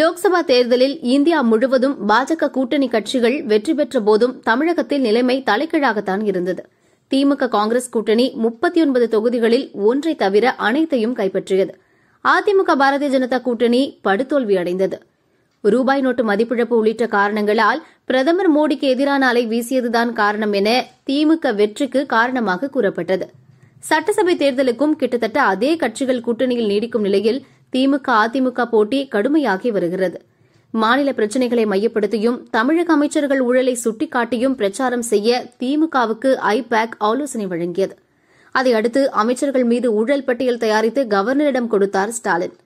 லோக்சபா தேர்தலில் இந்தியா முழுவதும் பாஜக கூட்டணி கட்சிகள் வெற்றி பெற்ற போதும் தமிழகத்தில் நிலைமை தலைகீழாகத்தான் இருந்தது திமுக காங்கிரஸ் கூட்டணி முப்பத்தி ஒன்பது தொகுதிகளில் ஒன்றை தவிர அனைத்தையும் கைப்பற்றியது அதிமுக பாரதிய ஜனதா கூட்டணி படுதோல்வி அடைந்தது ரூபாய் நோட்டு மதிப்பிழப்பு உள்ளிட்ட காரணங்களால் பிரதமர் மோடிக்கு எதிரான அலை வீசியதுதான் காரணம் என திமுக வெற்றிக்கு காரணமாக கூறப்பட்டது சட்டசபை தேர்தலுக்கும் கிட்டத்தட்ட அதே கட்சிகள் கூட்டணியில் நீடிக்கும் நிலையில் திமுக அதிமுக போட்டி கடுமையாகி வருகிறது மாநில பிரச்சினைகளை மையப்படுத்தியும் தமிழக அமைச்சர்கள் ஊழலை சுட்டிக்காட்டியும் பிரச்சாரம் செய்ய திமுகவுக்கு ஐபேக் ஆலோசனை வழங்கியது அதையடுத்து அமைச்சர்கள் மீது ஊழல் பட்டியல் தயாரித்து கவர்னரிடம் கொடுத்தார் ஸ்டாலின்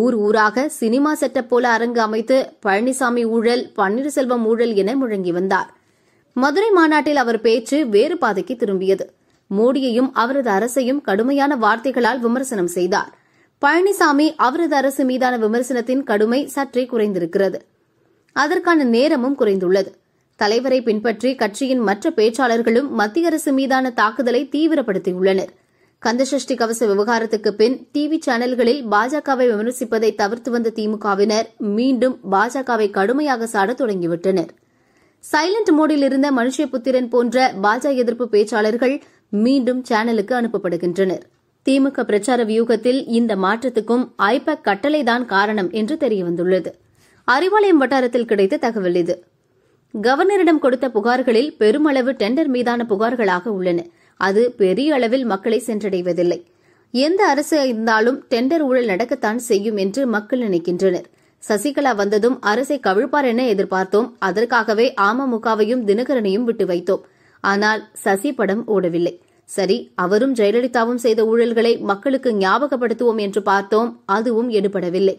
ஊர் ஊராக சினிமா செட்டப் போல அரங்கு அமைத்து பழனிசாமி ஊழல் பன்னீர்செல்வம் ஊழல் என முழங்கி வந்தார் மதுரை மாநாட்டில் அவர் பேச்சு வேறு பாதைக்கு திரும்பியது மோடியையும் அவரது அரசையும் கடுமையான வார்த்தைகளால் விமர்சனம் செய்தார் பழனிசாமி அவரது அரசு மீதான விமர்சனத்தின் கடுமை சற்றே குறைந்திருக்கிறது அதற்கான நேரமும் குறைந்துள்ளது தலைவரை பின்பற்றி கட்சியின் மற்ற பேச்சாளர்களும் மத்திய அரசு மீதான தாக்குதலை தீவிரப்படுத்தியுள்ளனர் கந்தசஷ்டி கவச விவகாரத்துக்கு பின் டிவி சேனல்களில் பாஜகவை விமர்சிப்பதை தவிர்த்து வந்த திமுகவினர் மீண்டும் பாஜகவை கடுமையாக சாட தொடங்கிவிட்டனர் சைலண்ட் மோடில் இருந்த மனுஷபுத்திரன் போன்ற பாஜக எதிர்ப்பு பேச்சாளர்கள் மீண்டும் சேனலுக்கு அனுப்பப்படுகின்றனர் திமுக பிரச்சார வியூகத்தில் இந்த மாற்றத்துக்கும் ஐபேக் கட்டளைதான் காரணம் என்று தெரியவந்துள்ளது அறிவாலயம் வட்டாரத்தில் கிடைத்த தகவல் இது கவர்னரிடம் கொடுத்த புகார்களில் பெருமளவு டெண்டர் மீதான புகார்களாக உள்ளன அது பெரிய அளவில் மக்களை சென்றடைவதில்லை எந்த அரசு இருந்தாலும் டெண்டர் ஊழல் நடக்கத்தான் செய்யும் என்று மக்கள் நினைக்கின்றனர் சசிகலா வந்ததும் அரசை கவிழ்ப்பார் என எதிர்பார்த்தோம் அதற்காகவே அமமுகவையும் தினகரனையும் விட்டு வைத்தோம் ஆனால் சசி படம் ஓடவில்லை சரி அவரும் ஜெயலலிதாவும் செய்த ஊழல்களை மக்களுக்கு ஞாபகப்படுத்துவோம் என்று பார்த்தோம் அதுவும் எடுபடவில்லை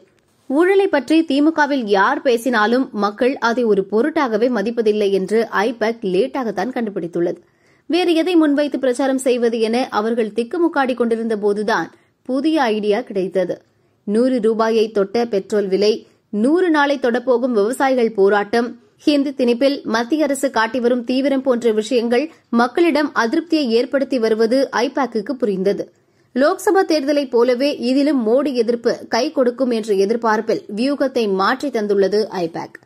ஊழலை பற்றி திமுகவில் யார் பேசினாலும் மக்கள் அதை ஒரு பொருட்டாகவே மதிப்பதில்லை என்று ஐபேக் லேட்டாகத்தான் கண்டுபிடித்துள்ளது வேறு எதை முன்வைத்து பிரச்சாரம் செய்வது என அவர்கள் திக்குமுக்காடி கொண்டிருந்த போதுதான் புதிய ஐடியா கிடைத்தது நூறு ரூபாயை தொட்ட பெட்ரோல் விலை நூறு நாளை தொடப்போகும் விவசாயிகள் போராட்டம் ஹிந்தி திணிப்பில் மத்திய அரசு காட்டிவரும் தீவிரம் போன்ற விஷயங்கள் மக்களிடம் அதிருப்தியை ஏற்படுத்தி வருவது ஐபேக்கு புரிந்தது லோக்சபா தேர்தலைப் போலவே இதிலும் மோடி எதிர்ப்பு கை கொடுக்கும் என்ற எதிர்பார்ப்பில் வியூகத்தை மாற்றி தந்துள்ளது ஐபேக்